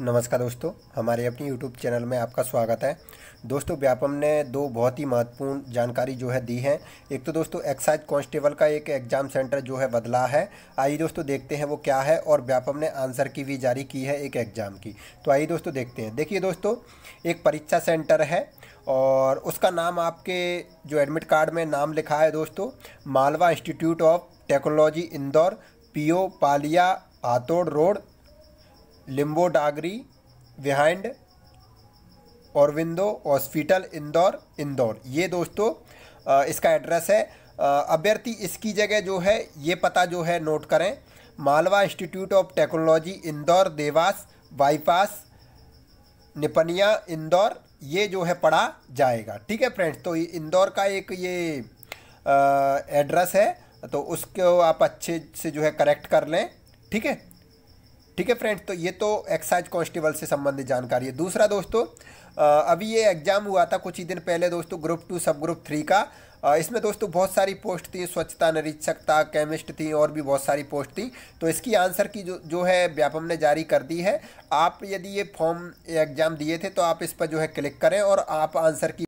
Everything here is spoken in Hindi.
नमस्कार दोस्तों हमारे अपने YouTube चैनल में आपका स्वागत है दोस्तों व्यापम ने दो बहुत ही महत्वपूर्ण जानकारी जो है दी है एक तो दोस्तों एक्साइज कांस्टेबल का एक एग्ज़ाम सेंटर जो है बदला है आइए दोस्तों देखते हैं वो क्या है और व्यापम ने आंसर की भी जारी की है एक एग्ज़ाम की तो आइए दोस्तों देखते हैं देखिए दोस्तों एक परीक्षा सेंटर है और उसका नाम आपके जो एडमिट कार्ड में नाम लिखा है दोस्तों Malwa institute of technology Indore PO Paliya Hathod road Limbodagari behind Aurobindo hospital Indore Indore ये दोस्तों इसका एड्रेस है अभ्यर्थी इसकी जगह जो है ये पता जो है नोट करें Malwa institute of technology Indore Dewas bypass Nipania Indore ये जो है पढ़ा जाएगा ठीक है फ्रेंड्स तो इंदौर का एक ये एड्रेस है तो उसको आप अच्छे से जो है करेक्ट कर लें ठीक है ठीक है फ्रेंड्स तो ये तो एक्साइज कॉन्स्टेबल से संबंधित जानकारी है दूसरा दोस्तों अभी ये एग्जाम हुआ था कुछ ही दिन पहले दोस्तों group two sub group three का इसमें दोस्तों बहुत सारी पोस्ट थी स्वच्छता निरीक्षक था केमिस्ट थी और भी बहुत सारी पोस्ट थी तो इसकी आंसर की जो जो है व्यापम ने जारी कर दी है आप यदि ये फॉर्म एग्जाम दिए थे तो आप इस पर जो है क्लिक करें और आप आंसर की